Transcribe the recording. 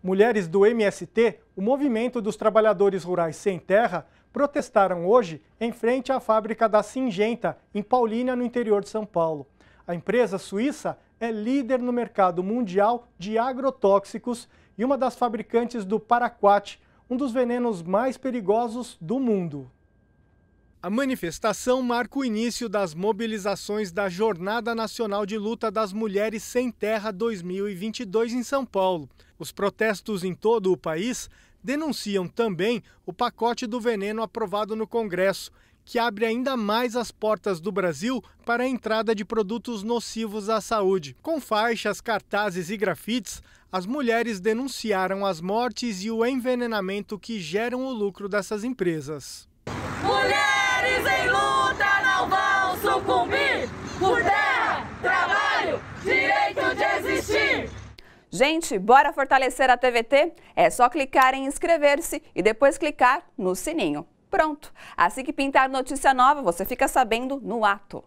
Mulheres do MST, o Movimento dos Trabalhadores Rurais Sem Terra, protestaram hoje em frente à fábrica da Singenta, em Paulínia, no interior de São Paulo. A empresa suíça é líder no mercado mundial de agrotóxicos e uma das fabricantes do paraquat, um dos venenos mais perigosos do mundo. A manifestação marca o início das mobilizações da Jornada Nacional de Luta das Mulheres Sem Terra 2022 em São Paulo. Os protestos em todo o país denunciam também o pacote do veneno aprovado no Congresso, que abre ainda mais as portas do Brasil para a entrada de produtos nocivos à saúde. Com faixas, cartazes e grafites, as mulheres denunciaram as mortes e o envenenamento que geram o lucro dessas empresas. Mulher! mulheres em luta não vão sucumbir. Por terra, trabalho, direito de existir. Gente, bora fortalecer a TVT? É só clicar em inscrever-se e depois clicar no sininho. Pronto! Assim que pintar notícia nova, você fica sabendo no ato.